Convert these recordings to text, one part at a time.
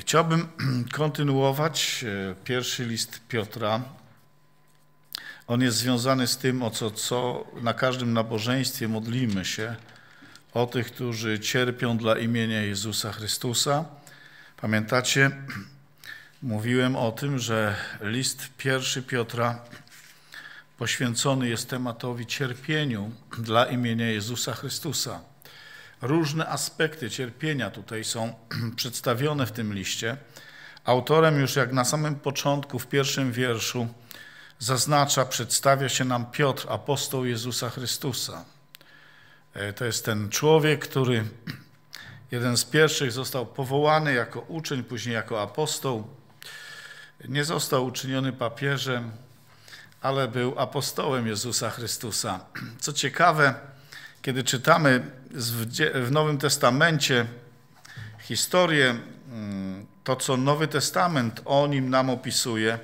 Chciałbym kontynuować e, pierwszy list Piotra. On jest związany z tym, o co, co na każdym nabożeństwie modlimy się, o tych, którzy cierpią dla imienia Jezusa Chrystusa. Pamiętacie, mówiłem o tym, że list pierwszy Piotra poświęcony jest tematowi cierpieniu dla imienia Jezusa Chrystusa. Różne aspekty cierpienia tutaj są przedstawione w tym liście. Autorem już jak na samym początku, w pierwszym wierszu, zaznacza, przedstawia się nam Piotr, apostoł Jezusa Chrystusa. E, to jest ten człowiek, który jeden z pierwszych został powołany jako uczeń, później jako apostoł. Nie został uczyniony papieżem, ale był apostołem Jezusa Chrystusa. Co ciekawe, kiedy czytamy w Nowym Testamencie historię, mm, to co Nowy Testament o nim nam opisuje,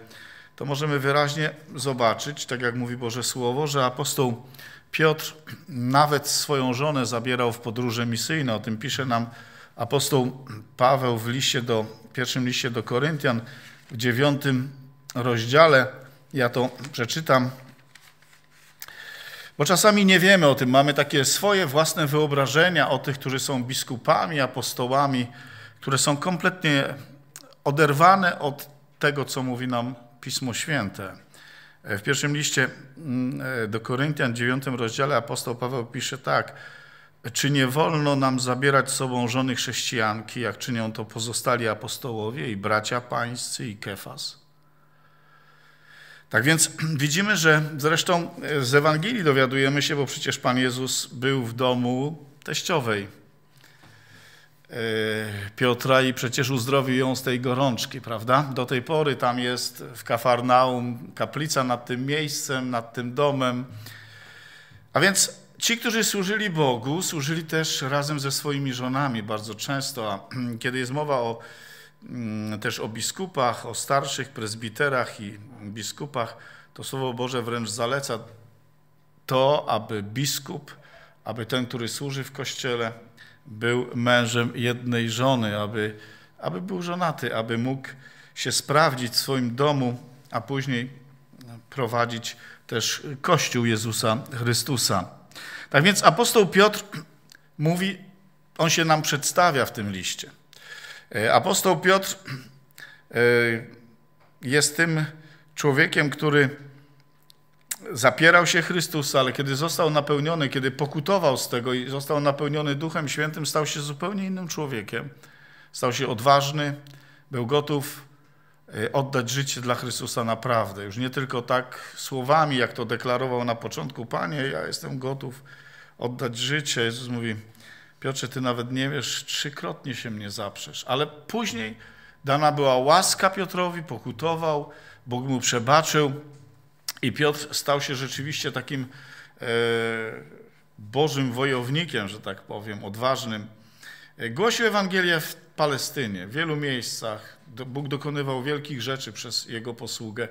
to możemy wyraźnie zobaczyć, tak jak mówi Boże Słowo, że apostoł Piotr nawet swoją żonę zabierał w podróże misyjne. O tym pisze nam apostoł Paweł w liście do, pierwszym liście do Koryntian w dziewiątym rozdziale. Ja to przeczytam bo czasami nie wiemy o tym, mamy takie swoje własne wyobrażenia o tych, którzy są biskupami, apostołami, które są kompletnie oderwane od tego, co mówi nam Pismo Święte. W pierwszym liście mm, do Koryntian, dziewiątym rozdziale, apostoł Paweł pisze tak: Czy nie wolno nam zabierać z sobą żony chrześcijanki, jak czynią to pozostali apostołowie i bracia pańscy i kefas? Tak więc widzimy, że zresztą e, z Ewangelii dowiadujemy się, bo przecież Pan Jezus był w domu teściowej e, Piotra i przecież uzdrowił ją z tej gorączki, prawda? Do tej pory tam jest w Kafarnaum kaplica nad tym miejscem, nad tym domem. A więc ci, którzy służyli Bogu, służyli też razem ze swoimi żonami bardzo często, a kiedy jest mowa o Mm, też o biskupach, o starszych prezbiterach i biskupach, to Słowo Boże wręcz zaleca to, aby biskup, aby ten, który służy w kościele, był mężem jednej żony, aby, aby był żonaty, aby mógł się sprawdzić w swoim domu, a później prowadzić też Kościół Jezusa Chrystusa. Tak więc apostoł Piotr mówi, on się nam przedstawia w tym liście. E, apostoł Piotr e, jest tym człowiekiem, który zapierał się Chrystusa, ale kiedy został napełniony, kiedy pokutował z tego i został napełniony Duchem Świętym, stał się zupełnie innym człowiekiem. Stał się odważny, był gotów e, oddać życie dla Chrystusa naprawdę. Już nie tylko tak słowami, jak to deklarował na początku, Panie, ja jestem gotów oddać życie. Jezus mówi, Piotrze, ty nawet nie wiesz, trzykrotnie się mnie zaprzesz. Ale później dana była łaska Piotrowi, pokutował, Bóg mu przebaczył i Piotr stał się rzeczywiście takim e, bożym wojownikiem, że tak powiem, odważnym. E, głosił Ewangelię w Palestynie, w wielu miejscach. Bóg dokonywał wielkich rzeczy przez jego posługę.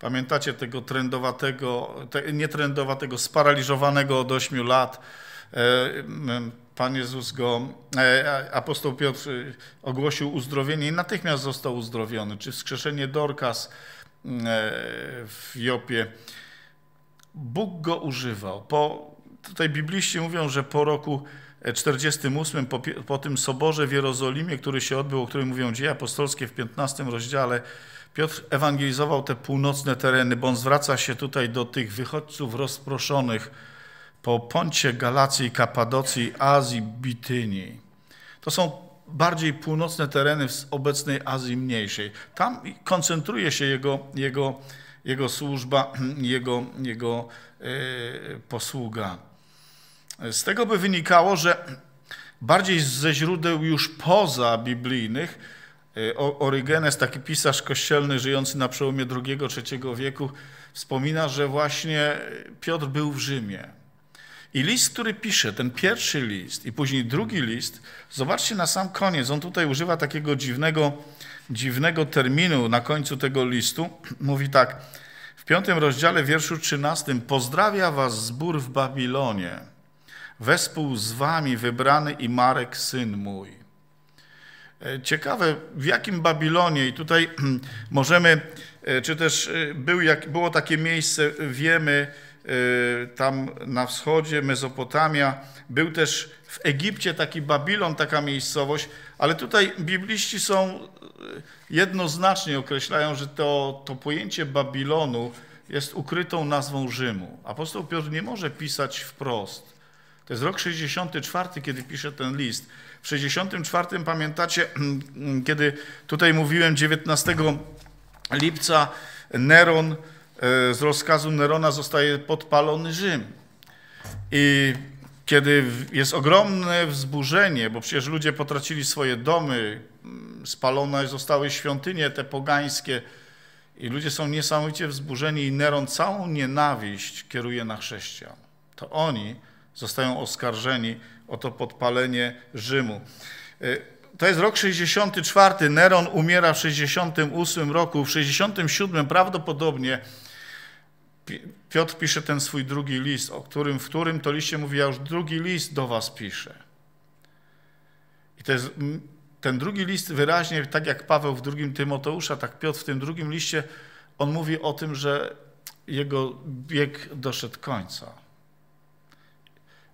Pamiętacie tego trendowatego, te, nie trendowatego, sparaliżowanego od 8 lat, e, Pan Jezus go, e, apostoł Piotr y, ogłosił uzdrowienie i natychmiast został uzdrowiony, czy wskrzeszenie Dorkas y, w Jopie. Bóg go używał. Po, tutaj bibliści mówią, że po roku 48, e, po, po tym soborze w Jerozolimie, który się odbył, o którym mówią dzieje apostolskie w 15 rozdziale, Piotr ewangelizował te północne tereny, bo on zwraca się tutaj do tych wychodźców rozproszonych, po Poncie, Galacji, Kapadocji, Azji, Bitynii. To są bardziej północne tereny z obecnej Azji Mniejszej. Tam koncentruje się jego, jego, jego służba, jego, jego e, posługa. Z tego by wynikało, że bardziej ze źródeł już poza biblijnych, e, Orygenes, taki pisarz kościelny żyjący na przełomie II-III wieku, wspomina, że właśnie Piotr był w Rzymie. I list, który pisze, ten pierwszy list i później drugi list, zobaczcie na sam koniec, on tutaj używa takiego dziwnego, dziwnego terminu na końcu tego listu. Mówi tak, w piątym rozdziale, wierszu 13, pozdrawia was zbór w Babilonie, wespół z wami wybrany i Marek, syn mój. E, ciekawe, w jakim Babilonie, i tutaj możemy, e, czy też e, był, jak, było takie miejsce, wiemy, Y, tam na wschodzie, Mezopotamia. Był też w Egipcie taki Babilon, taka miejscowość, ale tutaj bibliści są y, jednoznacznie określają, że to, to pojęcie Babilonu jest ukrytą nazwą Rzymu. Apostoł Piotr nie może pisać wprost. To jest rok 64, kiedy pisze ten list. W 64 pamiętacie, kiedy tutaj mówiłem 19 lipca Neron E, z rozkazu Nerona zostaje podpalony Rzym. I kiedy jest ogromne wzburzenie, bo przecież ludzie potracili swoje domy, mm, spalone zostały świątynie te pogańskie i ludzie są niesamowicie wzburzeni i Neron całą nienawiść kieruje na chrześcijan. To oni zostają oskarżeni o to podpalenie Rzymu. E, to jest rok 64. Neron umiera w 68 roku. W 67 prawdopodobnie Piotr pisze ten swój drugi list, o którym, w którym to liście mówi, ja już drugi list do was piszę. I to jest, ten drugi list wyraźnie, tak jak Paweł w drugim Tymoteusza, tak Piotr w tym drugim liście, on mówi o tym, że jego bieg doszedł końca.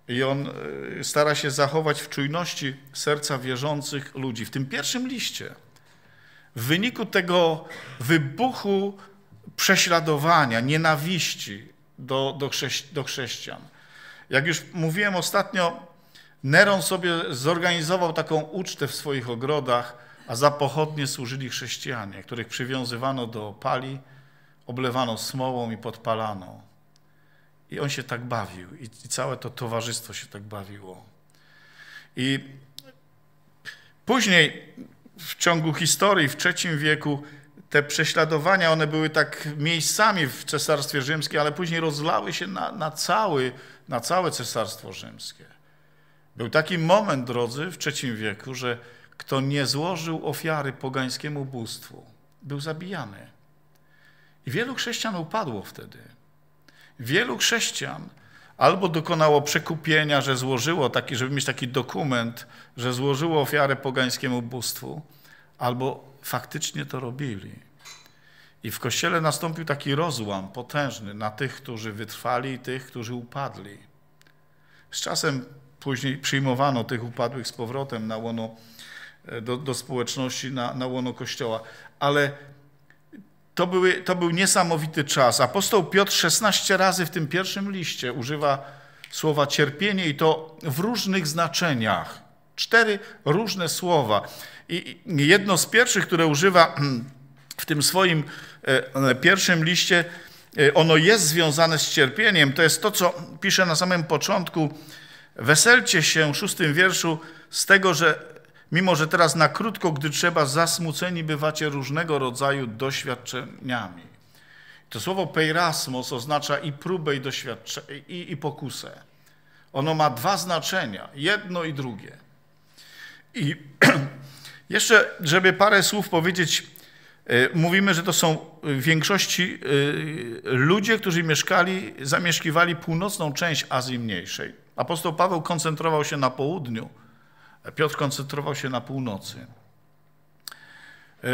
I on y, stara się zachować w czujności serca wierzących ludzi. W tym pierwszym liście, w wyniku tego wybuchu prześladowania, nienawiści do, do, chrześci do chrześcijan. Jak już mówiłem ostatnio, Neron sobie zorganizował taką ucztę w swoich ogrodach, a za pochodnie służyli chrześcijanie, których przywiązywano do opali, oblewano smołą i podpalano. I on się tak bawił, i, i całe to towarzystwo się tak bawiło. I później w ciągu historii w III wieku te prześladowania, one były tak miejscami w Cesarstwie Rzymskim, ale później rozlały się na, na, cały, na całe Cesarstwo Rzymskie. Był taki moment, drodzy, w III wieku, że kto nie złożył ofiary pogańskiemu bóstwu, był zabijany. I wielu chrześcijan upadło wtedy. Wielu chrześcijan albo dokonało przekupienia, że złożyło taki, żeby mieć taki dokument, że złożyło ofiarę pogańskiemu bóstwu, albo faktycznie to robili. I w kościele nastąpił taki rozłam potężny na tych, którzy wytrwali i tych, którzy upadli. Z czasem później przyjmowano tych upadłych z powrotem na łono, e, do, do społeczności, na, na łono kościoła. Ale to, były, to był niesamowity czas. Apostoł Piotr 16 razy w tym pierwszym liście używa słowa cierpienie i to w różnych znaczeniach. Cztery różne słowa. I jedno z pierwszych, które używa w tym swoim e, pierwszym liście, e, ono jest związane z cierpieniem. To jest to, co pisze na samym początku. Weselcie się, w szóstym wierszu, z tego, że mimo, że teraz na krótko, gdy trzeba, zasmuceni bywacie różnego rodzaju doświadczeniami. To słowo peirasmos oznacza i próbę, i, doświadcze, i, i pokusę. Ono ma dwa znaczenia, jedno i drugie. I jeszcze, żeby parę słów powiedzieć, e, mówimy, że to są w większości e, ludzie, którzy mieszkali, zamieszkiwali północną część Azji Mniejszej. Apostoł Paweł koncentrował się na południu, Piotr koncentrował się na północy. E,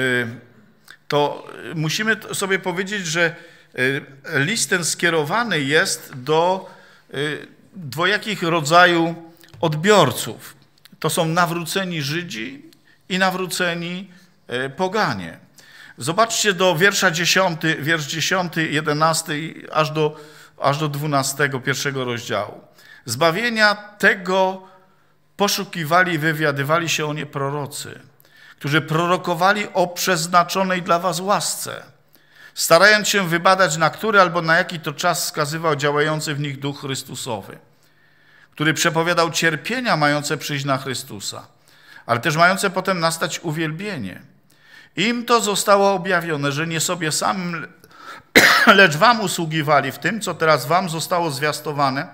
to musimy sobie powiedzieć, że list ten skierowany jest do dwojakich rodzaju odbiorców to są nawróceni Żydzi i nawróceni e, poganie. Zobaczcie do wiersza 10, wiersz 10, 11 aż do, aż do 12 pierwszego rozdziału. Zbawienia tego poszukiwali i wywiadywali się o nie prorocy, którzy prorokowali o przeznaczonej dla was łasce, starając się wybadać, na który albo na jaki to czas wskazywał działający w nich Duch Chrystusowy który przepowiadał cierpienia mające przyjść na Chrystusa, ale też mające potem nastać uwielbienie. Im to zostało objawione, że nie sobie samym, lecz wam usługiwali w tym, co teraz wam zostało zwiastowane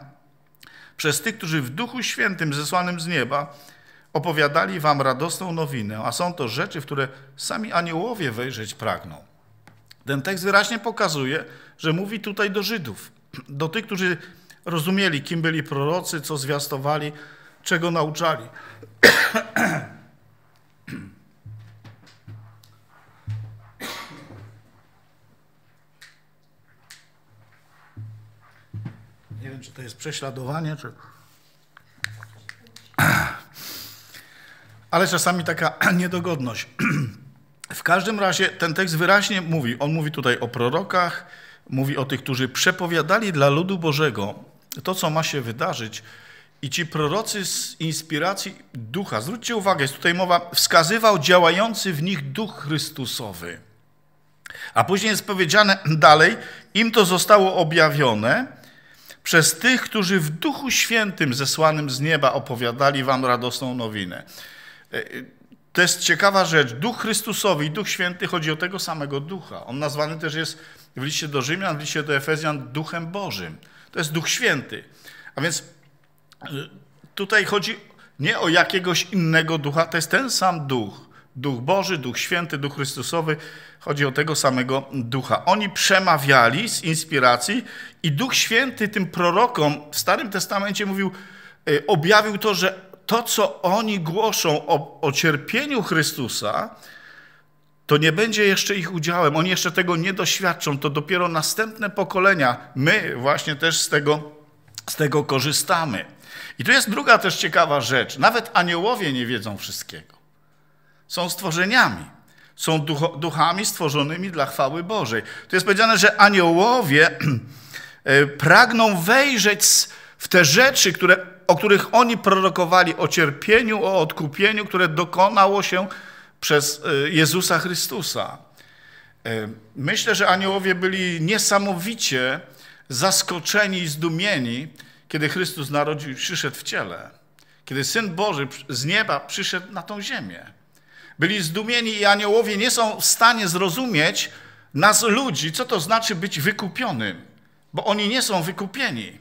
przez tych, którzy w Duchu Świętym zesłanym z nieba opowiadali wam radosną nowinę, a są to rzeczy, w które sami aniołowie wejrzeć pragną. Ten tekst wyraźnie pokazuje, że mówi tutaj do Żydów, do tych, którzy rozumieli, kim byli prorocy, co zwiastowali, czego nauczali. Nie wiem, czy to jest prześladowanie, czy. Ale czasami taka niedogodność. W każdym razie ten tekst wyraźnie mówi, on mówi tutaj o prorokach, mówi o tych, którzy przepowiadali dla ludu Bożego to, co ma się wydarzyć. I ci prorocy z inspiracji ducha, zwróćcie uwagę, jest tutaj mowa, wskazywał działający w nich duch Chrystusowy. A później jest powiedziane dalej, im to zostało objawione przez tych, którzy w duchu świętym zesłanym z nieba opowiadali wam radosną nowinę. E, e, to jest ciekawa rzecz. Duch Chrystusowy i Duch Święty chodzi o tego samego ducha. On nazwany też jest w liście do Rzymian, w liście do Efezjan duchem Bożym. To jest Duch Święty. A więc y, tutaj chodzi nie o jakiegoś innego ducha, to jest ten sam duch. Duch Boży, Duch Święty, Duch Chrystusowy, chodzi o tego samego ducha. Oni przemawiali z inspiracji i Duch Święty tym prorokom w Starym Testamencie mówił, y, objawił to, że to, co oni głoszą o, o cierpieniu Chrystusa, to nie będzie jeszcze ich udziałem, oni jeszcze tego nie doświadczą, to dopiero następne pokolenia, my właśnie też z tego, z tego korzystamy. I tu jest druga też ciekawa rzecz. Nawet aniołowie nie wiedzą wszystkiego. Są stworzeniami, są duchami stworzonymi dla chwały Bożej. Tu jest powiedziane, że aniołowie e, pragną wejrzeć w te rzeczy, które, o których oni prorokowali, o cierpieniu, o odkupieniu, które dokonało się przez e, Jezusa Chrystusa. E, myślę, że aniołowie byli niesamowicie zaskoczeni i zdumieni, kiedy Chrystus narodził przyszedł w ciele. Kiedy Syn Boży z nieba przyszedł na tą ziemię. Byli zdumieni i aniołowie nie są w stanie zrozumieć nas ludzi, co to znaczy być wykupionym, bo oni nie są wykupieni.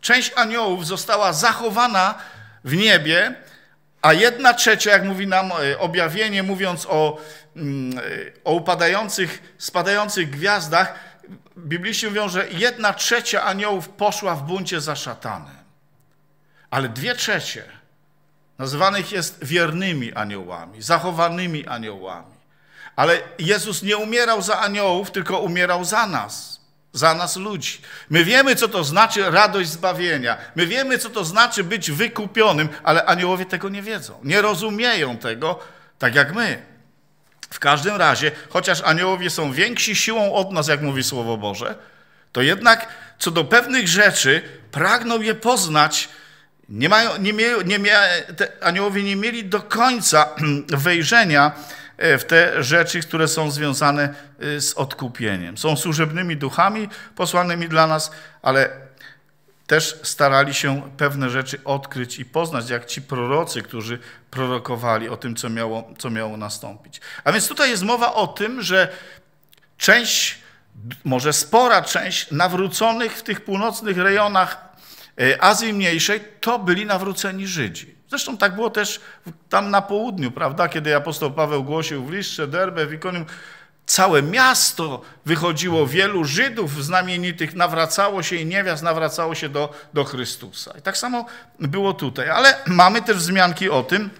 Część aniołów została zachowana w niebie, a jedna trzecia, jak mówi nam e, objawienie, mówiąc o, mm, e, o upadających, spadających gwiazdach, bibliści mówią, że jedna trzecia aniołów poszła w buncie za szatanem. Ale dwie trzecie nazywanych jest wiernymi aniołami, zachowanymi aniołami. Ale Jezus nie umierał za aniołów, tylko umierał za nas za nas ludzi. My wiemy, co to znaczy radość zbawienia. My wiemy, co to znaczy być wykupionym, ale aniołowie tego nie wiedzą. Nie rozumieją tego tak jak my. W każdym razie, chociaż aniołowie są więksi siłą od nas, jak mówi Słowo Boże, to jednak co do pewnych rzeczy pragną je poznać. Nie mają, nie nie mia, aniołowie nie mieli do końca wejrzenia E, w te rzeczy, które są związane e, z odkupieniem. Są służebnymi duchami posłanymi dla nas, ale też starali się pewne rzeczy odkryć i poznać, jak ci prorocy, którzy prorokowali o tym, co miało, co miało nastąpić. A więc tutaj jest mowa o tym, że część, może spora część nawróconych w tych północnych rejonach e, Azji Mniejszej to byli nawróceni Żydzi. Zresztą tak było też tam na południu, prawda? Kiedy apostoł Paweł głosił w Liszcze, Derbe, w Ikonium, całe miasto wychodziło, wielu Żydów znamienitych nawracało się i niewiast nawracało się do, do Chrystusa. I tak samo było tutaj. Ale mamy też wzmianki o tym,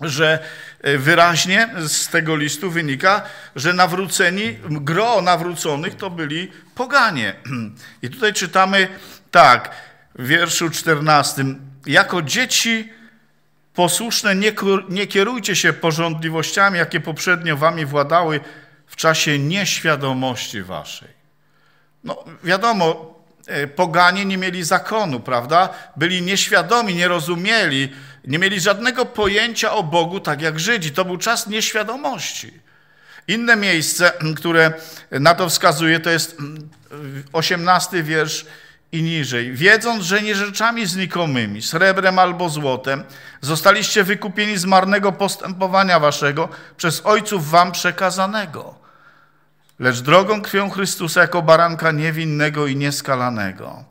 że e, wyraźnie z tego listu wynika, że nawróceni, gro nawróconych to byli poganie. I tutaj czytamy tak, w wierszu 14. Jako dzieci Posłuszne, nie, nie kierujcie się porządliwościami, jakie poprzednio wami władały w czasie nieświadomości waszej. No wiadomo, e, poganie nie mieli zakonu, prawda? Byli nieświadomi, nie rozumieli, nie mieli żadnego pojęcia o Bogu, tak jak Żydzi. To był czas nieświadomości. Inne miejsce, które na to wskazuje, to jest 18 wiersz i niżej, wiedząc, że nie rzeczami znikomymi, srebrem albo złotem, zostaliście wykupieni z marnego postępowania waszego przez ojców wam przekazanego, lecz drogą krwią Chrystusa jako baranka niewinnego i nieskalanego.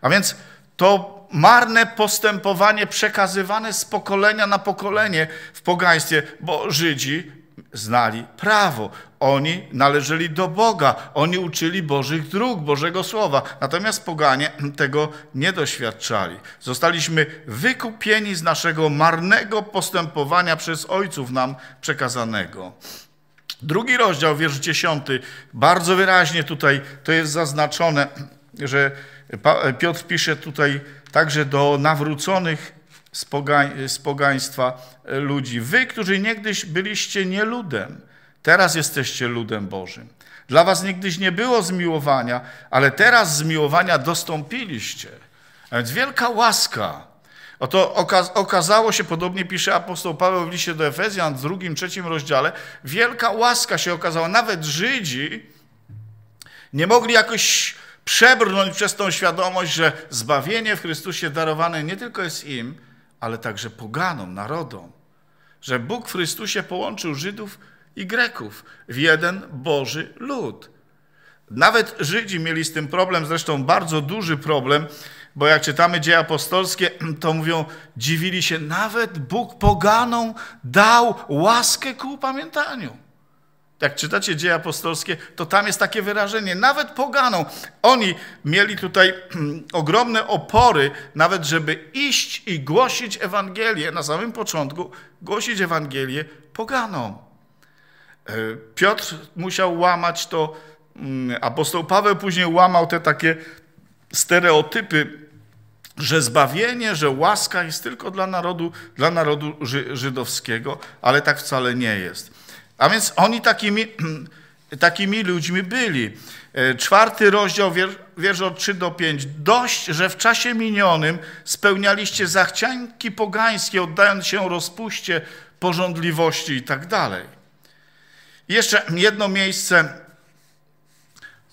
A więc to marne postępowanie przekazywane z pokolenia na pokolenie w pogaństwie, bo Żydzi znali prawo, oni należeli do Boga, oni uczyli Bożych dróg, Bożego Słowa, natomiast poganie tego nie doświadczali. Zostaliśmy wykupieni z naszego marnego postępowania przez ojców nam przekazanego. Drugi rozdział, wiersz dziesiąty, bardzo wyraźnie tutaj to jest zaznaczone, że Piotr pisze tutaj także do nawróconych z, pogań, z pogaństwa e, ludzi. Wy, którzy niegdyś byliście nieludem, teraz jesteście ludem Bożym. Dla was niegdyś nie było zmiłowania, ale teraz zmiłowania dostąpiliście. A więc wielka łaska. Oto okazało się, podobnie pisze apostoł Paweł w liście do Efezjan w drugim, trzecim rozdziale, wielka łaska się okazała. Nawet Żydzi nie mogli jakoś przebrnąć przez tą świadomość, że zbawienie w Chrystusie darowane nie tylko jest im, ale także poganom, narodom, że Bóg w Chrystusie połączył Żydów i Greków w jeden Boży lud. Nawet Żydzi mieli z tym problem, zresztą bardzo duży problem, bo jak czytamy dzieje apostolskie, to mówią, dziwili się, nawet Bóg poganom dał łaskę ku upamiętaniu jak czytacie dzieje apostolskie, to tam jest takie wyrażenie, nawet poganą. Oni mieli tutaj hmm, ogromne opory, nawet żeby iść i głosić Ewangelię, na samym początku głosić Ewangelię poganą. E, Piotr musiał łamać to, hmm, apostoł Paweł później łamał te takie stereotypy, że zbawienie, że łaska jest tylko dla narodu, dla narodu żydowskiego, ale tak wcale nie jest. A więc oni takimi, takimi ludźmi byli. E, czwarty rozdział, wiersz od 3 do 5. Dość, że w czasie minionym spełnialiście zachcianki pogańskie, oddając się rozpuście, pożądliwości i tak dalej. Jeszcze jedno miejsce.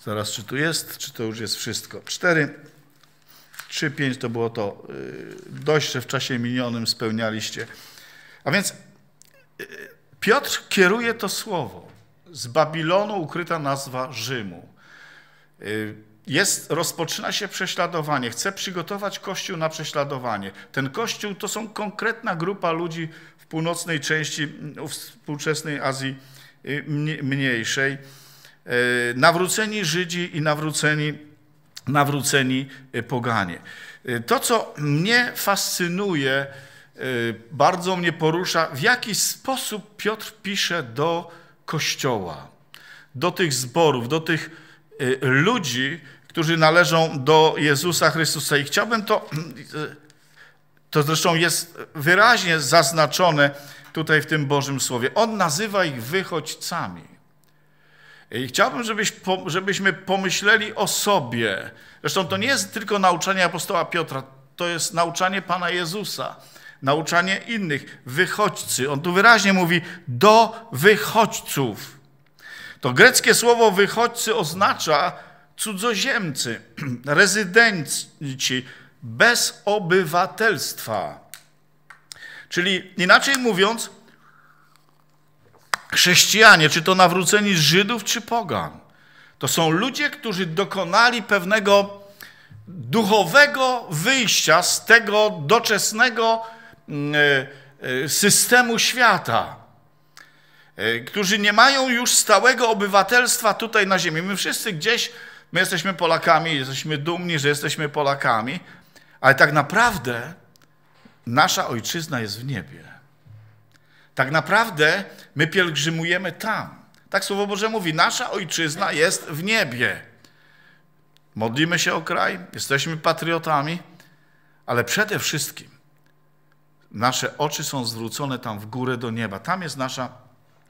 Zaraz, czy tu jest, czy to już jest wszystko? 4, 3, 5 to było to. Y, dość, że w czasie minionym spełnialiście. A więc y, Piotr kieruje to słowo. Z Babilonu ukryta nazwa Rzymu. Y, jest, rozpoczyna się prześladowanie. Chce przygotować Kościół na prześladowanie. Ten Kościół to są konkretna grupa ludzi w północnej części współczesnej Azji y, mniejszej. Y, nawróceni Żydzi i nawróceni, nawróceni poganie. To, co mnie fascynuje, Y, bardzo mnie porusza, w jaki sposób Piotr pisze do kościoła, do tych zborów, do tych y, ludzi, którzy należą do Jezusa Chrystusa. I chciałbym to, y, to zresztą jest wyraźnie zaznaczone tutaj w tym Bożym Słowie. On nazywa ich wychodźcami. I chciałbym, żebyś, żebyśmy pomyśleli o sobie. Zresztą to nie jest tylko nauczanie apostoła Piotra, to jest nauczanie Pana Jezusa nauczanie innych, wychodźcy. On tu wyraźnie mówi do wychodźców. To greckie słowo wychodźcy oznacza cudzoziemcy, rezydenci bez obywatelstwa. Czyli inaczej mówiąc, chrześcijanie, czy to nawróceni z Żydów, czy pogan, to są ludzie, którzy dokonali pewnego duchowego wyjścia z tego doczesnego E, e, systemu świata, e, którzy nie mają już stałego obywatelstwa tutaj na ziemi. My wszyscy gdzieś, my jesteśmy Polakami, jesteśmy dumni, że jesteśmy Polakami, ale tak naprawdę nasza ojczyzna jest w niebie. Tak naprawdę my pielgrzymujemy tam. Tak Słowo Boże mówi, nasza ojczyzna jest w niebie. Modlimy się o kraj, jesteśmy patriotami, ale przede wszystkim nasze oczy są zwrócone tam w górę do nieba. Tam jest nasza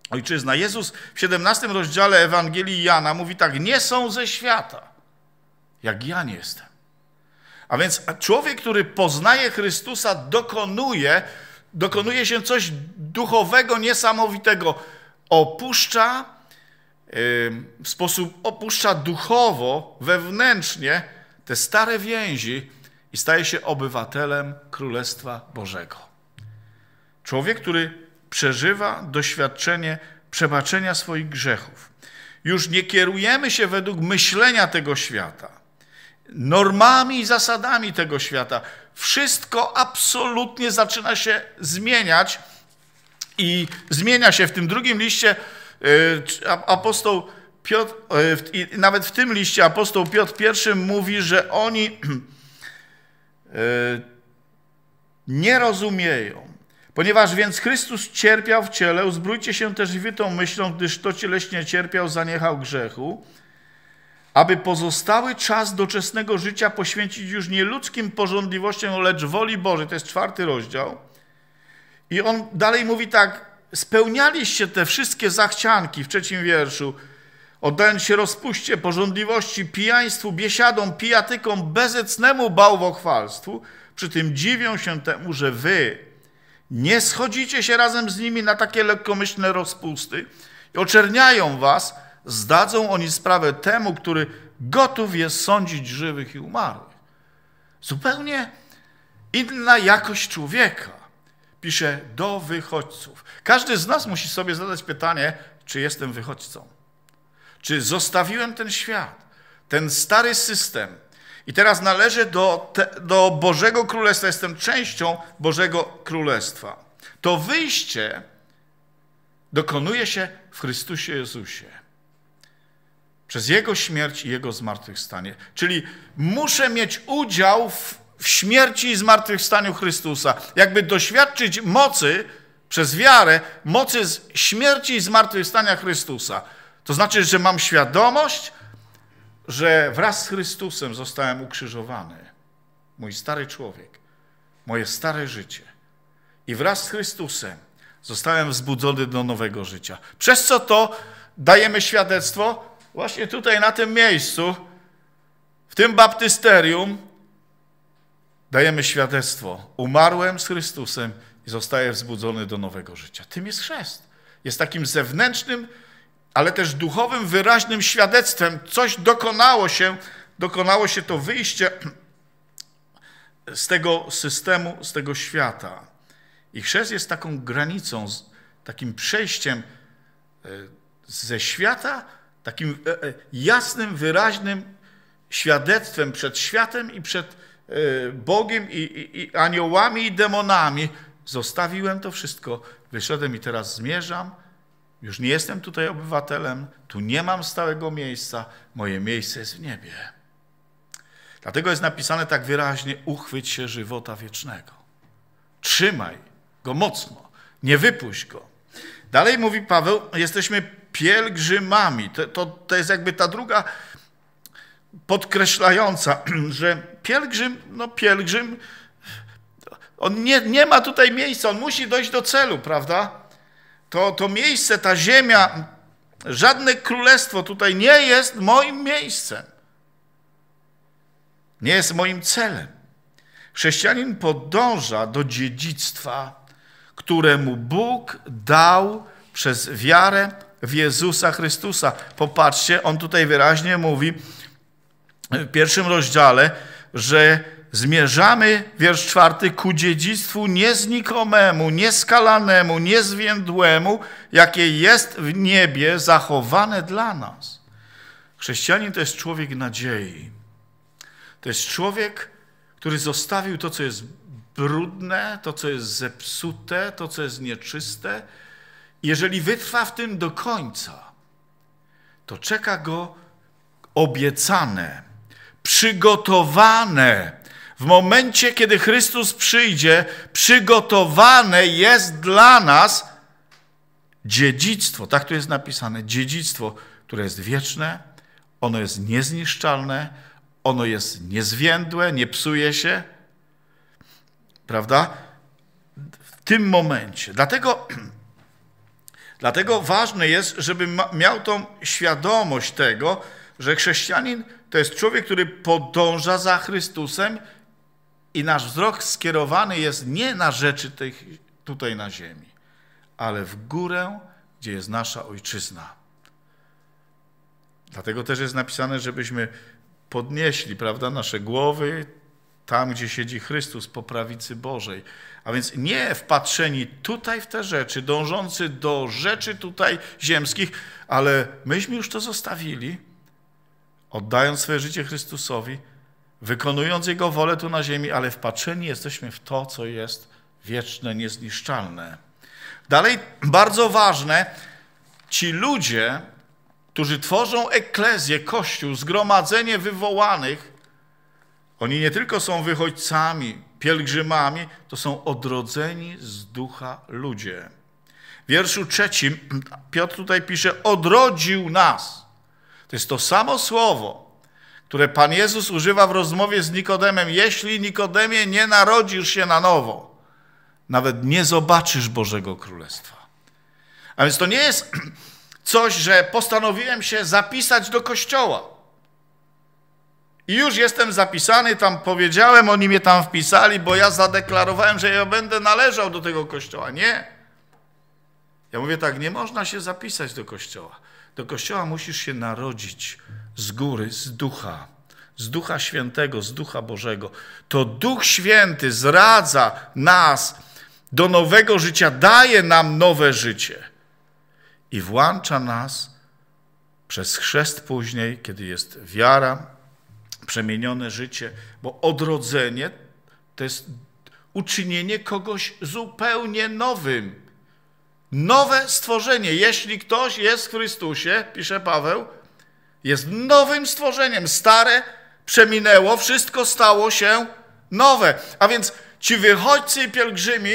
ojczyzna. Jezus w 17 rozdziale Ewangelii Jana mówi tak: Nie są ze świata, jak ja nie jestem. A więc człowiek, który poznaje Chrystusa, dokonuje, dokonuje się coś duchowego, niesamowitego. Opuszcza w sposób opuszcza duchowo, wewnętrznie te stare więzi i staje się obywatelem Królestwa Bożego. Człowiek, który przeżywa doświadczenie przebaczenia swoich grzechów. Już nie kierujemy się według myślenia tego świata, normami i zasadami tego świata. Wszystko absolutnie zaczyna się zmieniać i zmienia się w tym drugim liście y, apostoł Piotr, y, nawet w tym liście apostoł Piotr I mówi, że oni y, nie rozumieją, Ponieważ więc Chrystus cierpiał w ciele, uzbrójcie się też wy tą myślą, gdyż to cieleśnie cierpiał, zaniechał grzechu, aby pozostały czas doczesnego życia poświęcić już nie ludzkim porządliwościom, lecz woli Bożej. To jest czwarty rozdział. I on dalej mówi tak, spełnialiście te wszystkie zachcianki w trzecim wierszu, oddając się rozpuście, porządliwości, pijaństwu, biesiadom, pijatykom, bezecnemu bałwochwalstwu, przy tym dziwią się temu, że wy nie schodzicie się razem z nimi na takie lekkomyślne rozpusty i oczerniają was, zdadzą oni sprawę temu, który gotów jest sądzić żywych i umarłych. Zupełnie inna jakość człowieka, pisze do wychodźców. Każdy z nas musi sobie zadać pytanie, czy jestem wychodźcą? Czy zostawiłem ten świat, ten stary system, i teraz należę do, te, do Bożego Królestwa, jestem częścią Bożego Królestwa. To wyjście dokonuje się w Chrystusie Jezusie. Przez Jego śmierć i Jego zmartwychwstanie. Czyli muszę mieć udział w, w śmierci i zmartwychwstaniu Chrystusa. Jakby doświadczyć mocy przez wiarę, mocy z śmierci i zmartwychwstania Chrystusa. To znaczy, że mam świadomość, że wraz z Chrystusem zostałem ukrzyżowany. Mój stary człowiek, moje stare życie. I wraz z Chrystusem zostałem wzbudzony do nowego życia. Przez co to dajemy świadectwo? Właśnie tutaj, na tym miejscu, w tym baptysterium, dajemy świadectwo. Umarłem z Chrystusem i zostaję wzbudzony do nowego życia. Tym jest chrzest. Jest takim zewnętrznym ale też duchowym, wyraźnym świadectwem. Coś dokonało się, dokonało się to wyjście z tego systemu, z tego świata. I chrzest jest taką granicą, takim przejściem e, ze świata, takim e, e, jasnym, wyraźnym świadectwem przed światem i przed Bogiem i, i, i aniołami i demonami. Zostawiłem to wszystko, wyszedłem i teraz zmierzam już nie jestem tutaj obywatelem, tu nie mam stałego miejsca, moje miejsce jest w niebie. Dlatego jest napisane tak wyraźnie: uchwyć się żywota wiecznego. Trzymaj go mocno, nie wypuść go. Dalej mówi Paweł: jesteśmy pielgrzymami. To, to, to jest jakby ta druga podkreślająca, że pielgrzym, no pielgrzym, on nie, nie ma tutaj miejsca, on musi dojść do celu, prawda? to, to miejsce, ta ziemia, żadne królestwo tutaj nie jest moim miejscem. Nie jest moim celem. Chrześcijanin podąża do dziedzictwa, któremu Bóg dał przez wiarę w Jezusa Chrystusa. Popatrzcie, on tutaj wyraźnie mówi w pierwszym rozdziale, że Zmierzamy, wiersz czwarty, ku dziedzictwu nieznikomemu, nieskalanemu, niezwiędłemu, jakie jest w niebie zachowane dla nas. Chrześcijanin to jest człowiek nadziei. To jest człowiek, który zostawił to, co jest brudne, to, co jest zepsute, to, co jest nieczyste. Jeżeli wytrwa w tym do końca, to czeka go obiecane, przygotowane w momencie, kiedy Chrystus przyjdzie, przygotowane jest dla nas dziedzictwo. Tak tu jest napisane: dziedzictwo, które jest wieczne, ono jest niezniszczalne, ono jest niezwiędłe, nie psuje się. Prawda? W tym momencie. Dlatego, dlatego ważne jest, żeby miał tą świadomość tego, że chrześcijanin to jest człowiek, który podąża za Chrystusem i nasz wzrok skierowany jest nie na rzeczy tych tutaj na ziemi, ale w górę, gdzie jest nasza ojczyzna. Dlatego też jest napisane, żebyśmy podnieśli prawda, nasze głowy tam, gdzie siedzi Chrystus po prawicy Bożej. A więc nie wpatrzeni tutaj w te rzeczy, dążący do rzeczy tutaj ziemskich, ale myśmy już to zostawili, oddając swoje życie Chrystusowi wykonując Jego wolę tu na ziemi, ale wpatrzeni jesteśmy w to, co jest wieczne, niezniszczalne. Dalej, bardzo ważne, ci ludzie, którzy tworzą eklezję, kościół, zgromadzenie wywołanych, oni nie tylko są wychodźcami, pielgrzymami, to są odrodzeni z ducha ludzie. W wierszu trzecim Piotr tutaj pisze, odrodził nas. To jest to samo słowo, które Pan Jezus używa w rozmowie z Nikodemem. Jeśli Nikodemie nie narodzisz się na nowo, nawet nie zobaczysz Bożego Królestwa. A więc to nie jest coś, że postanowiłem się zapisać do kościoła. I już jestem zapisany, tam powiedziałem, oni mnie tam wpisali, bo ja zadeklarowałem, że ja będę należał do tego kościoła. Nie. Ja mówię tak, nie można się zapisać do kościoła. Do kościoła musisz się narodzić z góry, z ducha, z ducha świętego, z ducha Bożego. To Duch Święty zradza nas do nowego życia, daje nam nowe życie i włącza nas przez chrzest później, kiedy jest wiara, przemienione życie, bo odrodzenie to jest uczynienie kogoś zupełnie nowym. Nowe stworzenie. Jeśli ktoś jest w Chrystusie, pisze Paweł, jest nowym stworzeniem. Stare przeminęło, wszystko stało się nowe. A więc ci wychodźcy i pielgrzymi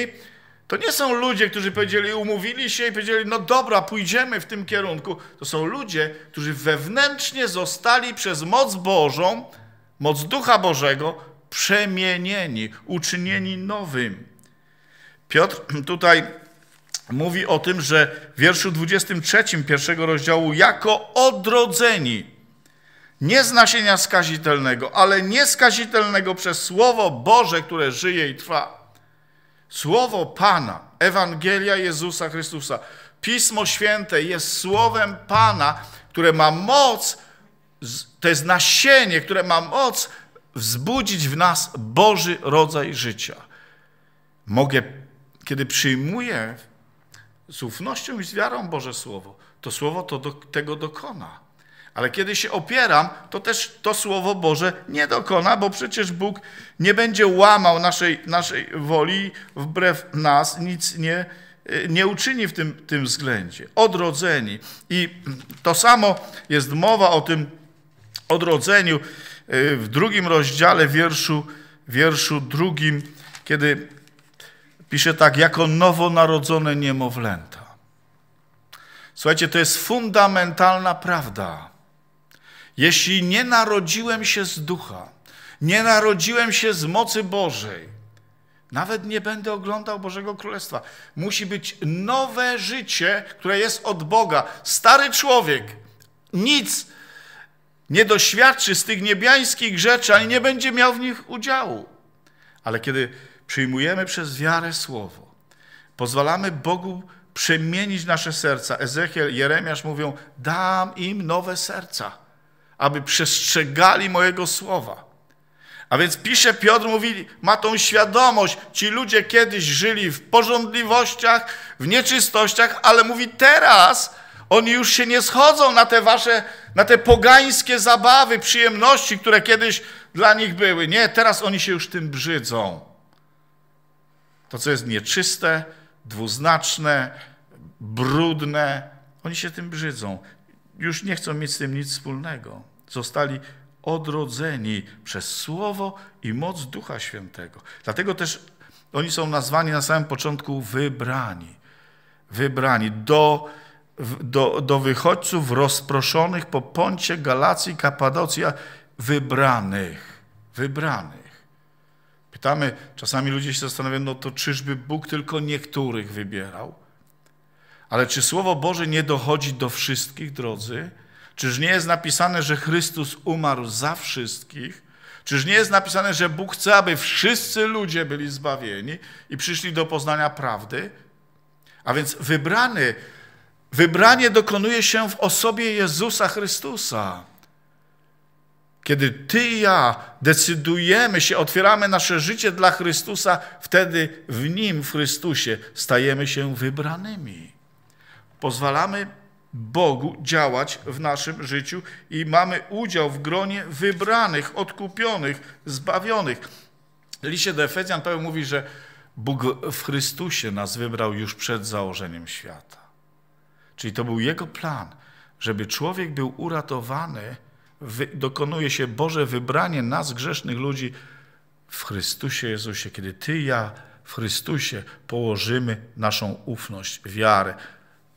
to nie są ludzie, którzy powiedzieli, umówili się i powiedzieli, no dobra, pójdziemy w tym kierunku. To są ludzie, którzy wewnętrznie zostali przez moc Bożą, moc Ducha Bożego, przemienieni, uczynieni nowym. Piotr tutaj mówi o tym, że w wierszu 23 pierwszego rozdziału, jako odrodzeni, nie z nasienia skazitelnego, ale nieskazitelnego przez Słowo Boże, które żyje i trwa. Słowo Pana, Ewangelia Jezusa Chrystusa, Pismo Święte jest słowem Pana, które ma moc, to jest nasienie, które ma moc wzbudzić w nas Boży rodzaj życia. Mogę, kiedy przyjmuję z ufnością i z wiarą Boże Słowo. To Słowo to do, tego dokona. Ale kiedy się opieram, to też to Słowo Boże nie dokona, bo przecież Bóg nie będzie łamał naszej, naszej woli wbrew nas, nic nie, y, nie uczyni w tym, tym względzie. Odrodzeni. I to samo jest mowa o tym odrodzeniu y, w drugim rozdziale wierszu, wierszu drugim, kiedy pisze tak, jako nowonarodzone niemowlęta. Słuchajcie, to jest fundamentalna prawda. Jeśli nie narodziłem się z ducha, nie narodziłem się z mocy Bożej, nawet nie będę oglądał Bożego Królestwa. Musi być nowe życie, które jest od Boga. Stary człowiek nic nie doświadczy z tych niebiańskich rzeczy, ani nie będzie miał w nich udziału. Ale kiedy Przyjmujemy przez wiarę słowo. Pozwalamy Bogu przemienić nasze serca. Ezechiel, Jeremiasz mówią: Dam im nowe serca, aby przestrzegali mojego słowa. A więc pisze Piotr, mówi, ma tą świadomość, ci ludzie kiedyś żyli w porządliwościach, w nieczystościach, ale mówi teraz oni już się nie schodzą na te wasze, na te pogańskie zabawy, przyjemności, które kiedyś dla nich były. Nie, teraz oni się już tym brzydzą to, co jest nieczyste, dwuznaczne, brudne, oni się tym brzydzą. Już nie chcą mieć z tym nic wspólnego. Zostali odrodzeni przez Słowo i moc Ducha Świętego. Dlatego też oni są nazwani na samym początku wybrani. Wybrani do, do, do wychodźców rozproszonych po Poncie, Galacji, Kapadocja, wybranych. Wybranych. Pytamy, czasami ludzie się zastanawiają, no to czyżby Bóg tylko niektórych wybierał? Ale czy Słowo Boże nie dochodzi do wszystkich, drodzy? Czyż nie jest napisane, że Chrystus umarł za wszystkich? Czyż nie jest napisane, że Bóg chce, aby wszyscy ludzie byli zbawieni i przyszli do poznania prawdy? A więc wybrany, wybranie dokonuje się w osobie Jezusa Chrystusa. Kiedy ty i ja decydujemy się, otwieramy nasze życie dla Chrystusa, wtedy w Nim, w Chrystusie, stajemy się wybranymi. Pozwalamy Bogu działać w naszym życiu i mamy udział w gronie wybranych, odkupionych, zbawionych. Liście do Efezjan Paweł mówi, że Bóg w Chrystusie nas wybrał już przed założeniem świata. Czyli to był Jego plan, żeby człowiek był uratowany, dokonuje się Boże wybranie nas, grzesznych ludzi, w Chrystusie Jezusie, kiedy Ty i ja w Chrystusie położymy naszą ufność, wiarę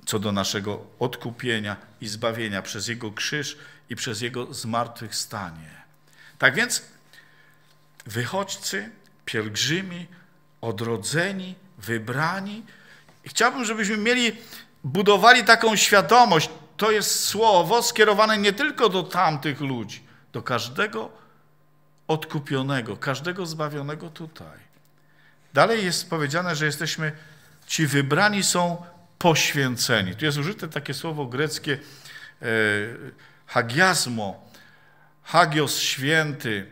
co do naszego odkupienia i zbawienia przez Jego krzyż i przez Jego zmartwychwstanie. Tak więc wychodźcy, pielgrzymi, odrodzeni, wybrani. chciałbym, żebyśmy mieli, budowali taką świadomość, to jest słowo skierowane nie tylko do tamtych ludzi, do każdego odkupionego, każdego zbawionego tutaj. Dalej jest powiedziane, że jesteśmy, ci wybrani są poświęceni. Tu jest użyte takie słowo greckie e, hagiasmo, hagios święty,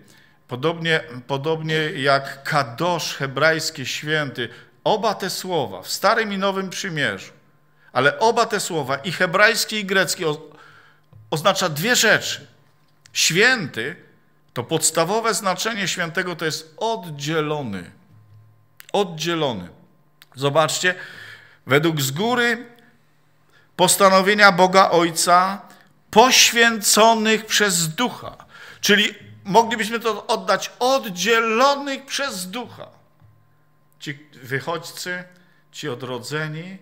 podobnie, podobnie jak kadosz hebrajskie święty. Oba te słowa w Starym i Nowym Przymierzu ale oba te słowa, i hebrajskie i grecki, oznacza dwie rzeczy. Święty, to podstawowe znaczenie świętego to jest oddzielony. Oddzielony. Zobaczcie, według z góry postanowienia Boga Ojca, poświęconych przez Ducha. Czyli moglibyśmy to oddać oddzielonych przez Ducha. Ci wychodźcy, ci odrodzeni,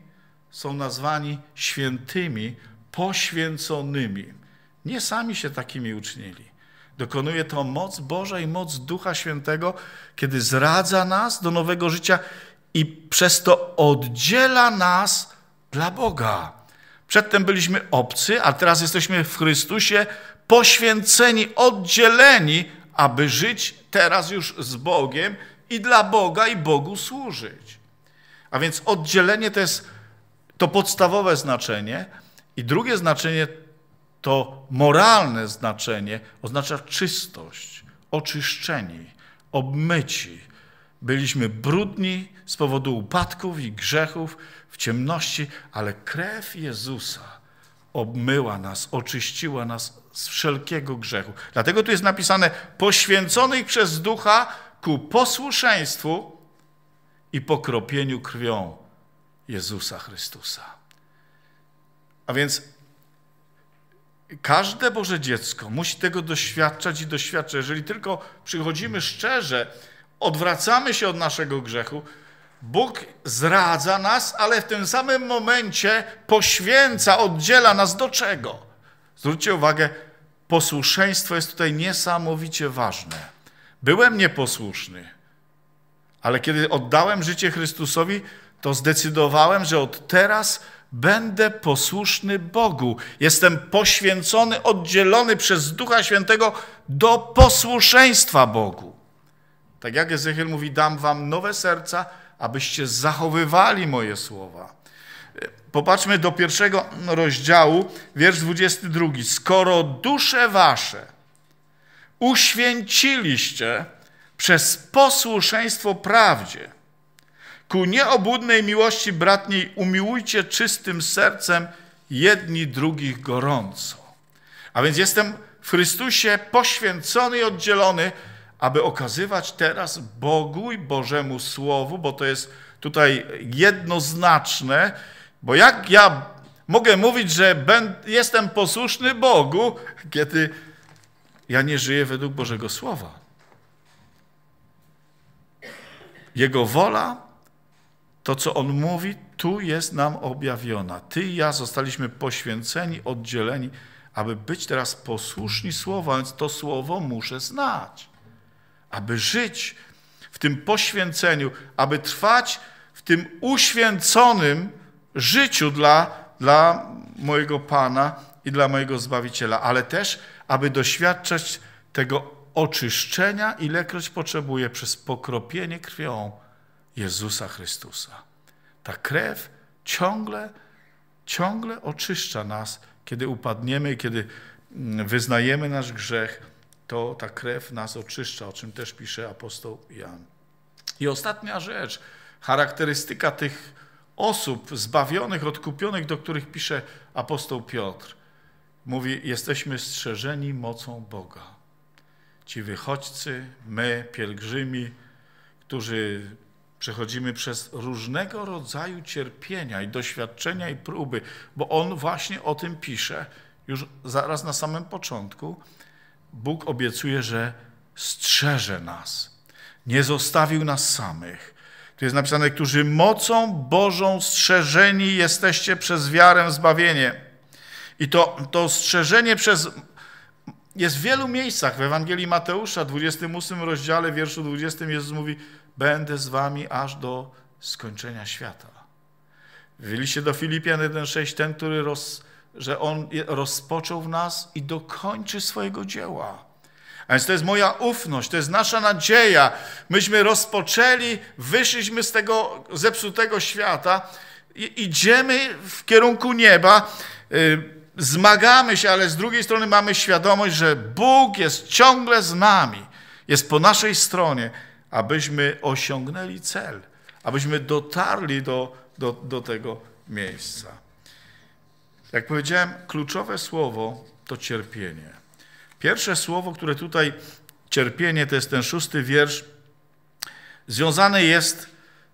są nazwani świętymi, poświęconymi. Nie sami się takimi uczynili. Dokonuje to moc Boża i moc Ducha Świętego, kiedy zradza nas do nowego życia i przez to oddziela nas dla Boga. Przedtem byliśmy obcy, a teraz jesteśmy w Chrystusie poświęceni, oddzieleni, aby żyć teraz już z Bogiem i dla Boga i Bogu służyć. A więc oddzielenie to jest to podstawowe znaczenie. I drugie znaczenie to moralne znaczenie, oznacza czystość, oczyszczeni, obmyci. Byliśmy brudni z powodu upadków i grzechów w ciemności, ale krew Jezusa obmyła nas, oczyściła nas z wszelkiego grzechu. Dlatego tu jest napisane: poświęconych przez ducha ku posłuszeństwu i pokropieniu krwią Jezusa Chrystusa. A więc każde Boże dziecko musi tego doświadczać i doświadczać. Jeżeli tylko przychodzimy szczerze, odwracamy się od naszego grzechu, Bóg zradza nas, ale w tym samym momencie poświęca, oddziela nas do czego? Zwróćcie uwagę, posłuszeństwo jest tutaj niesamowicie ważne. Byłem nieposłuszny, ale kiedy oddałem życie Chrystusowi, to zdecydowałem, że od teraz będę posłuszny Bogu. Jestem poświęcony, oddzielony przez Ducha Świętego do posłuszeństwa Bogu. Tak jak Ezechiel mówi, dam wam nowe serca, abyście zachowywali moje słowa. Popatrzmy do pierwszego rozdziału, wiersz 22. Skoro dusze wasze uświęciliście przez posłuszeństwo prawdzie, Ku nieobudnej miłości bratniej umiłujcie czystym sercem jedni drugich gorąco. A więc jestem w Chrystusie poświęcony i oddzielony, aby okazywać teraz Bogu i Bożemu Słowu, bo to jest tutaj jednoznaczne, bo jak ja mogę mówić, że jestem posłuszny Bogu, kiedy ja nie żyję według Bożego Słowa. Jego wola to, co On mówi, tu jest nam objawiona. Ty i ja zostaliśmy poświęceni, oddzieleni, aby być teraz posłuszni Słowa, więc to Słowo muszę znać. Aby żyć w tym poświęceniu, aby trwać w tym uświęconym życiu dla, dla mojego Pana i dla mojego Zbawiciela, ale też, aby doświadczać tego oczyszczenia, ilekroć potrzebuję przez pokropienie krwią Jezusa Chrystusa. Ta krew ciągle, ciągle oczyszcza nas, kiedy upadniemy, kiedy mm, wyznajemy nasz grzech, to ta krew nas oczyszcza, o czym też pisze apostoł Jan. I ostatnia rzecz, charakterystyka tych osób zbawionych, odkupionych, do których pisze apostoł Piotr. Mówi, jesteśmy strzeżeni mocą Boga. Ci wychodźcy, my, pielgrzymi, którzy Przechodzimy przez różnego rodzaju cierpienia i doświadczenia i próby, bo on właśnie o tym pisze już zaraz na samym początku. Bóg obiecuje, że strzeże nas. Nie zostawił nas samych. Tu jest napisane, którzy mocą Bożą strzeżeni jesteście przez wiarę w zbawienie. I to, to strzeżenie przez jest w wielu miejscach. W Ewangelii Mateusza, 28 rozdziale, wierszu 20, Jezus mówi: będę z wami aż do skończenia świata. W liście do Filipian 1,6 ten, który roz, że on rozpoczął w nas i dokończy swojego dzieła. A więc to jest moja ufność, to jest nasza nadzieja. Myśmy rozpoczęli, wyszliśmy z tego zepsutego świata, i, idziemy w kierunku nieba, y, zmagamy się, ale z drugiej strony mamy świadomość, że Bóg jest ciągle z nami, jest po naszej stronie abyśmy osiągnęli cel, abyśmy dotarli do, do, do tego miejsca. Jak powiedziałem, kluczowe słowo to cierpienie. Pierwsze słowo, które tutaj cierpienie, to jest ten szósty wiersz, związane jest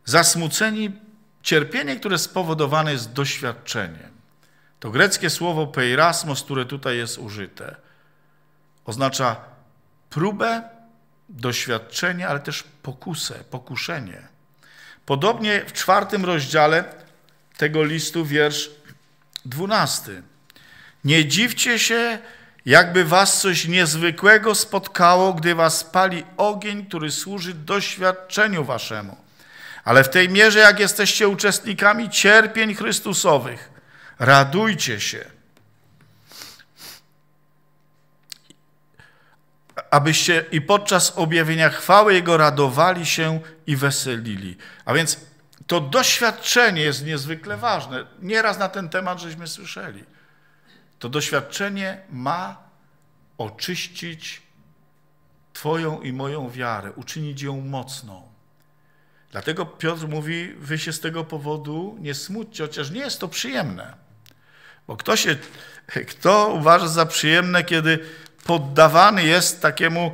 zasmuceni, cierpienie, które spowodowane jest doświadczeniem. To greckie słowo peirasmos, które tutaj jest użyte, oznacza próbę doświadczenie, ale też pokusę, pokuszenie. Podobnie w czwartym rozdziale tego listu, wiersz dwunasty. Nie dziwcie się, jakby was coś niezwykłego spotkało, gdy was pali ogień, który służy doświadczeniu waszemu. Ale w tej mierze, jak jesteście uczestnikami cierpień Chrystusowych, radujcie się, abyście i podczas objawienia chwały Jego radowali się i weselili. A więc to doświadczenie jest niezwykle ważne. Nieraz na ten temat żeśmy słyszeli. To doświadczenie ma oczyścić Twoją i moją wiarę, uczynić ją mocną. Dlatego Piotr mówi, wy się z tego powodu nie smućcie, chociaż nie jest to przyjemne. Bo kto, się, kto uważa za przyjemne, kiedy poddawany jest takiemu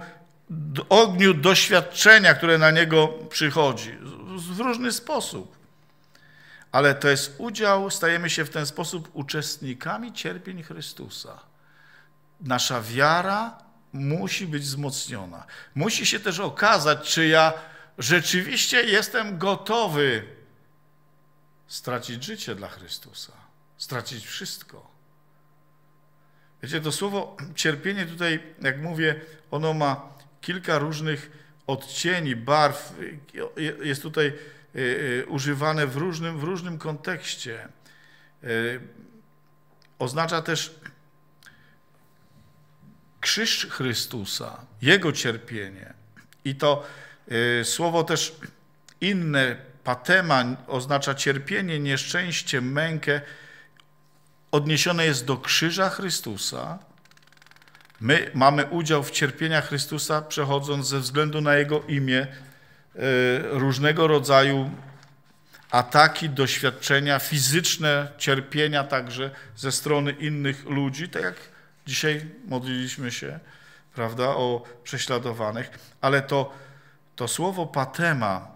ogniu doświadczenia, które na niego przychodzi. W różny sposób. Ale to jest udział, stajemy się w ten sposób uczestnikami cierpień Chrystusa. Nasza wiara musi być wzmocniona. Musi się też okazać, czy ja rzeczywiście jestem gotowy stracić życie dla Chrystusa, stracić wszystko. Wiecie, to słowo cierpienie tutaj, jak mówię, ono ma kilka różnych odcieni, barw. Jest tutaj y, y, używane w różnym, w różnym kontekście. Y, oznacza też krzyż Chrystusa, Jego cierpienie. I to słowo też inne, patema, oznacza cierpienie, nieszczęście, mękę, odniesione jest do krzyża Chrystusa. My mamy udział w cierpieniach Chrystusa, przechodząc ze względu na Jego imię e, różnego rodzaju ataki, doświadczenia, fizyczne cierpienia także ze strony innych ludzi, tak jak dzisiaj modliliśmy się, prawda, o prześladowanych, ale to, to słowo patema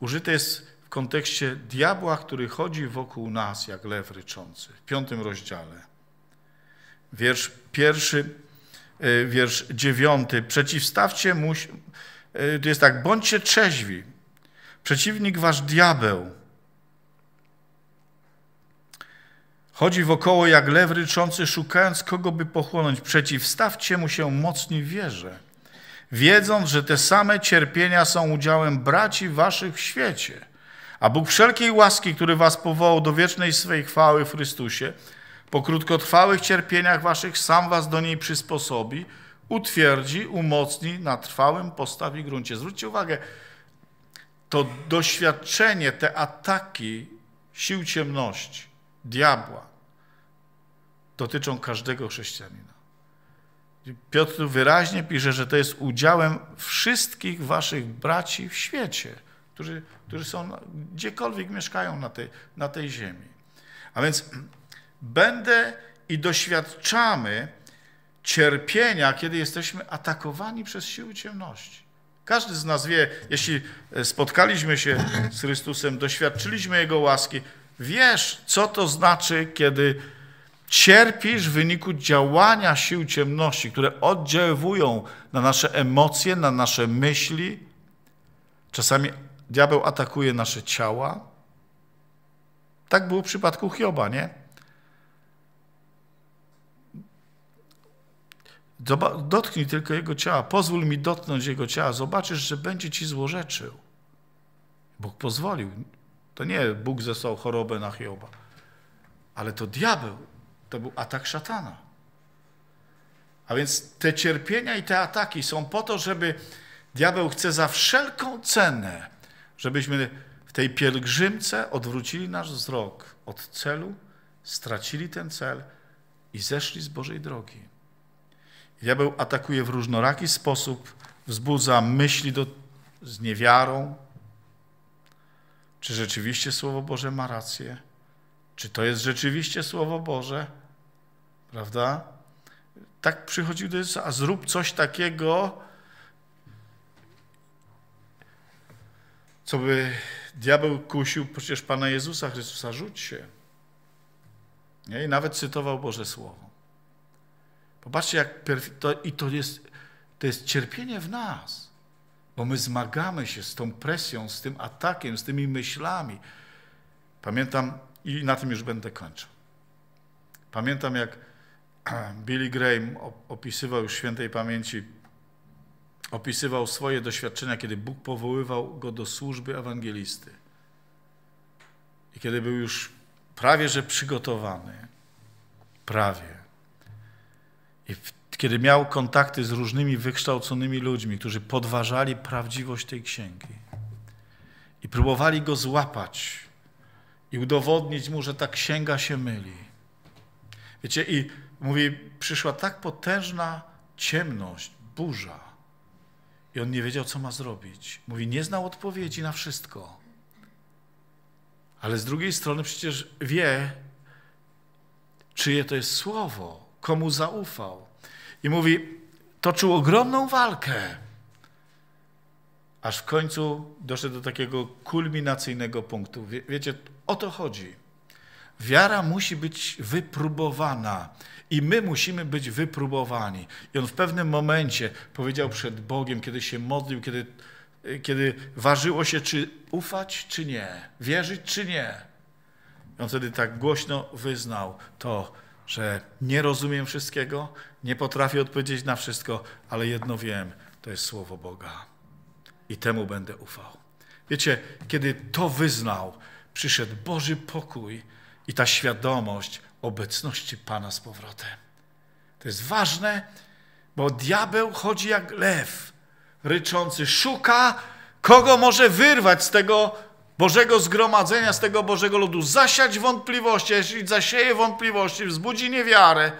użyte jest w kontekście diabła, który chodzi wokół nas jak lew ryczący. W piątym rozdziale. Wiersz pierwszy, e, wiersz dziewiąty. Przeciwstawcie mu, e, to jest tak, bądźcie trzeźwi. Przeciwnik wasz diabeł. Chodzi wokoło jak lew ryczący, szukając kogo by pochłonąć. Przeciwstawcie mu się mocni wierze, wiedząc, że te same cierpienia są udziałem braci waszych w świecie. A Bóg wszelkiej łaski, który was powołał do wiecznej swej chwały w Chrystusie, po krótkotrwałych cierpieniach waszych sam was do niej przysposobi, utwierdzi, umocni na trwałym postawie gruncie. Zwróćcie uwagę, to doświadczenie, te ataki sił ciemności, diabła, dotyczą każdego chrześcijanina. Piotr wyraźnie pisze, że to jest udziałem wszystkich waszych braci w świecie, którzy którzy są gdziekolwiek mieszkają na tej, na tej ziemi. A więc będę i doświadczamy cierpienia, kiedy jesteśmy atakowani przez siły ciemności. Każdy z nas wie, jeśli e, spotkaliśmy się z Chrystusem, doświadczyliśmy Jego łaski, wiesz, co to znaczy, kiedy cierpisz w wyniku działania sił ciemności, które oddziaływują na nasze emocje, na nasze myśli, czasami diabeł atakuje nasze ciała. Tak było w przypadku Hioba, nie? Dotknij tylko jego ciała, pozwól mi dotknąć jego ciała, zobaczysz, że będzie ci złorzeczył. Bóg pozwolił. To nie Bóg zesłał chorobę na Hioba, ale to diabeł. To był atak szatana. A więc te cierpienia i te ataki są po to, żeby diabeł chce za wszelką cenę żebyśmy w tej pielgrzymce odwrócili nasz wzrok od celu, stracili ten cel i zeszli z Bożej drogi. Diabeł atakuje w różnoraki sposób, wzbudza myśli do, z niewiarą. Czy rzeczywiście Słowo Boże ma rację? Czy to jest rzeczywiście Słowo Boże? Prawda? Tak przychodził do Jezusa, a zrób coś takiego, co by diabeł kusił, przecież Pana Jezusa Chrystusa, rzuć się. Nie? I nawet cytował Boże Słowo. Popatrzcie, jak to, i to jest, to jest cierpienie w nas, bo my zmagamy się z tą presją, z tym atakiem, z tymi myślami. Pamiętam, i na tym już będę kończył. Pamiętam, jak Billy Graham opisywał już świętej pamięci opisywał swoje doświadczenia, kiedy Bóg powoływał go do służby ewangelisty. I kiedy był już prawie że przygotowany, prawie. I kiedy miał kontakty z różnymi wykształconymi ludźmi, którzy podważali prawdziwość tej księgi i próbowali go złapać i udowodnić mu, że ta księga się myli. Wiecie, i mówi, przyszła tak potężna ciemność, burza, i on nie wiedział, co ma zrobić. Mówi, nie znał odpowiedzi na wszystko. Ale z drugiej strony przecież wie, czyje to jest słowo, komu zaufał. I mówi, toczył ogromną walkę, aż w końcu doszedł do takiego kulminacyjnego punktu. Wie, wiecie, o to chodzi. Wiara musi być wypróbowana i my musimy być wypróbowani. I on w pewnym momencie powiedział przed Bogiem, kiedy się modlił, kiedy, kiedy ważyło się, czy ufać, czy nie, wierzyć, czy nie. I on wtedy tak głośno wyznał to, że nie rozumiem wszystkiego, nie potrafię odpowiedzieć na wszystko, ale jedno wiem, to jest Słowo Boga. I temu będę ufał. Wiecie, kiedy to wyznał, przyszedł Boży pokój, i ta świadomość obecności Pana z powrotem. To jest ważne, bo diabeł chodzi jak lew ryczący, szuka, kogo może wyrwać z tego Bożego zgromadzenia, z tego Bożego ludu, zasiać wątpliwości, jeśli zasieje wątpliwości, wzbudzi niewiarę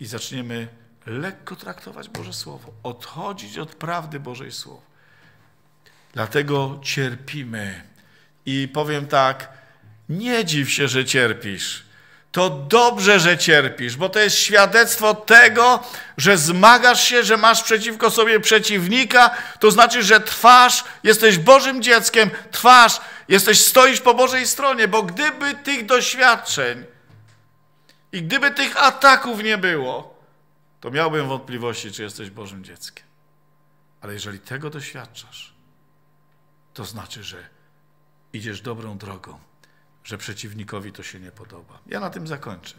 i zaczniemy lekko traktować Boże Słowo, odchodzić od prawdy Bożej Słowa. Dlatego cierpimy. I powiem tak, nie dziw się, że cierpisz. To dobrze, że cierpisz, bo to jest świadectwo tego, że zmagasz się, że masz przeciwko sobie przeciwnika, to znaczy, że trwasz, jesteś Bożym dzieckiem, trwasz, jesteś, stoisz po Bożej stronie, bo gdyby tych doświadczeń i gdyby tych ataków nie było, to miałbym wątpliwości, czy jesteś Bożym dzieckiem. Ale jeżeli tego doświadczasz, to znaczy, że idziesz dobrą drogą że przeciwnikowi to się nie podoba. Ja na tym zakończę.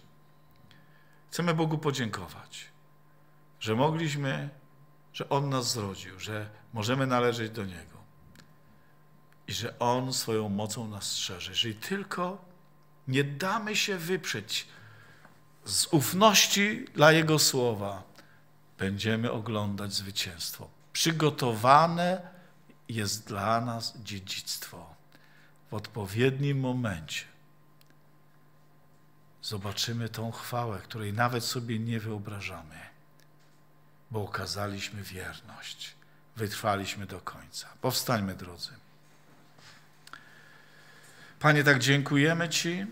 Chcemy Bogu podziękować, że mogliśmy, że On nas zrodził, że możemy należeć do Niego i że On swoją mocą nas strzeże. Jeżeli tylko nie damy się wyprzeć z ufności dla Jego słowa, będziemy oglądać zwycięstwo. Przygotowane jest dla nas dziedzictwo w odpowiednim momencie zobaczymy tą chwałę, której nawet sobie nie wyobrażamy, bo okazaliśmy wierność, wytrwaliśmy do końca. Powstańmy, drodzy. Panie, tak dziękujemy Ci,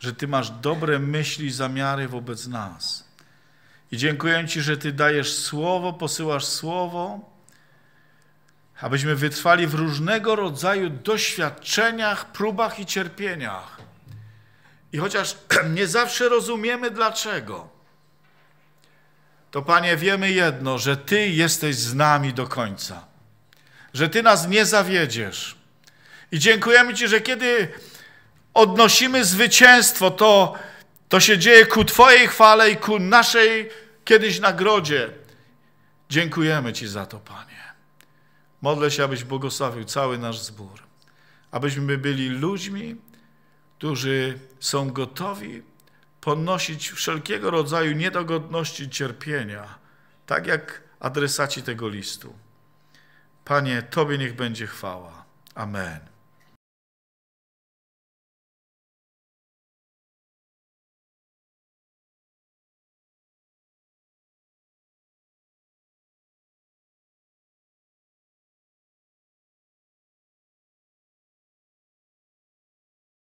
że Ty masz dobre myśli i zamiary wobec nas. I dziękuję Ci, że Ty dajesz słowo, posyłasz słowo, abyśmy wytrwali w różnego rodzaju doświadczeniach, próbach i cierpieniach. I chociaż nie zawsze rozumiemy dlaczego, to Panie, wiemy jedno, że Ty jesteś z nami do końca, że Ty nas nie zawiedziesz. I dziękujemy Ci, że kiedy odnosimy zwycięstwo, to, to się dzieje ku Twojej chwale i ku naszej kiedyś nagrodzie. Dziękujemy Ci za to, Panie. Modlę się, abyś błogosławił cały nasz zbór, abyśmy byli ludźmi, którzy są gotowi ponosić wszelkiego rodzaju niedogodności cierpienia, tak jak adresaci tego listu. Panie, Tobie niech będzie chwała. Amen.